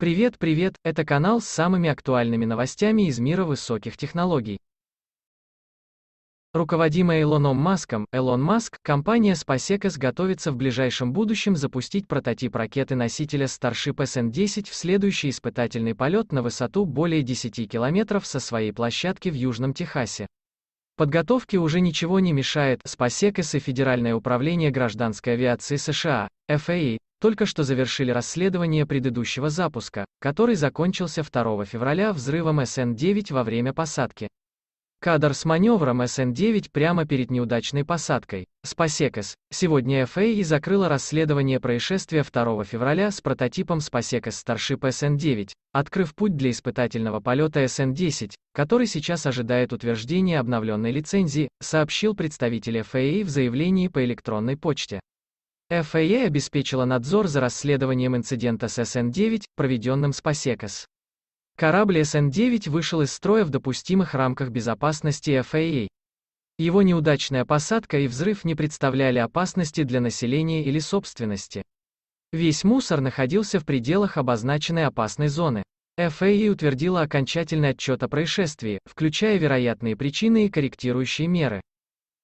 Привет, привет, это канал с самыми актуальными новостями из мира высоких технологий. Руководимая Илоном Маском, Элон Маск, компания SpaceX готовится в ближайшем будущем запустить прототип ракеты-носителя Starship SN-10 в следующий испытательный полет на высоту более 10 километров со своей площадки в Южном Техасе. Подготовке уже ничего не мешает, SpaceX и Федеральное управление гражданской авиации США, FAA, только что завершили расследование предыдущего запуска, который закончился 2 февраля взрывом СН-9 во время посадки. Кадр с маневром СН-9 прямо перед неудачной посадкой. Спасекос. Сегодня FAA а закрыла расследование происшествия 2 февраля с прототипом Спасекос Starship СН-9, открыв путь для испытательного полета СН-10, который сейчас ожидает утверждения обновленной лицензии, сообщил представитель FAA а в заявлении по электронной почте. FAA обеспечила надзор за расследованием инцидента с sn 9 проведенным с Пасекас. Корабль sn 9 вышел из строя в допустимых рамках безопасности FAA. Его неудачная посадка и взрыв не представляли опасности для населения или собственности. Весь мусор находился в пределах обозначенной опасной зоны. FAA утвердила окончательный отчет о происшествии, включая вероятные причины и корректирующие меры.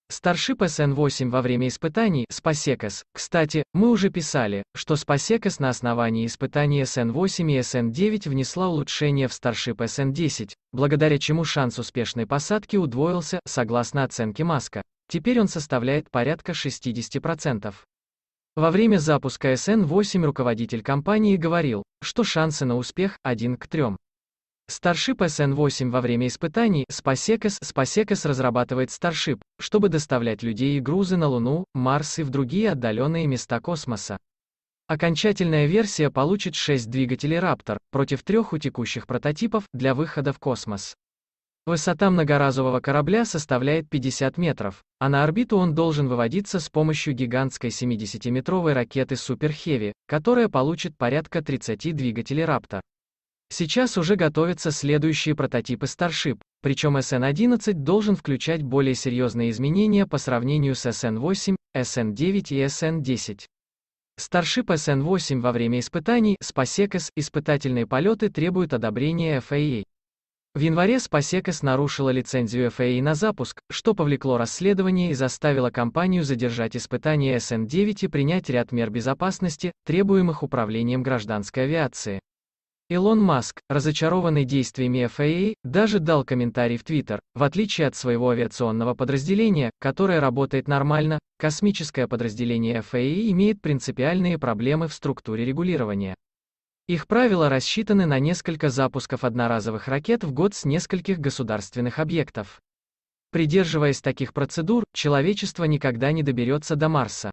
Старшип СН-8 во время испытаний Спасекос. Кстати, мы уже писали, что Спасекос на основании испытаний СН-8 и СН-9 внесла улучшение в Старшип СН-10, благодаря чему шанс успешной посадки удвоился, согласно оценке Маска. Теперь он составляет порядка 60%. Во время запуска СН-8 руководитель компании говорил, что шансы на успех 1 к 3. Starship SN8 во время испытаний SpaceX SpaceX разрабатывает Starship, чтобы доставлять людей и грузы на Луну, Марс и в другие отдаленные места космоса. Окончательная версия получит 6 двигателей Raptor, против трех у текущих прототипов, для выхода в космос. Высота многоразового корабля составляет 50 метров, а на орбиту он должен выводиться с помощью гигантской 70-метровой ракеты Super Heavy, которая получит порядка 30 двигателей Raptor. Сейчас уже готовятся следующие прототипы Starship, причем SN11 должен включать более серьезные изменения по сравнению с SN8, SN9 и SN10. Starship SN8 во время испытаний SpaceX испытательные полеты требуют одобрения FAA. В январе SpaceX нарушила лицензию FAA на запуск, что повлекло расследование и заставило компанию задержать испытания SN9 и принять ряд мер безопасности, требуемых управлением гражданской авиации. Илон Маск, разочарованный действиями FAA, а а, даже дал комментарий в Твиттер. В отличие от своего авиационного подразделения, которое работает нормально, космическое подразделение FAA а имеет принципиальные проблемы в структуре регулирования. Их правила рассчитаны на несколько запусков одноразовых ракет в год с нескольких государственных объектов. Придерживаясь таких процедур, человечество никогда не доберется до Марса.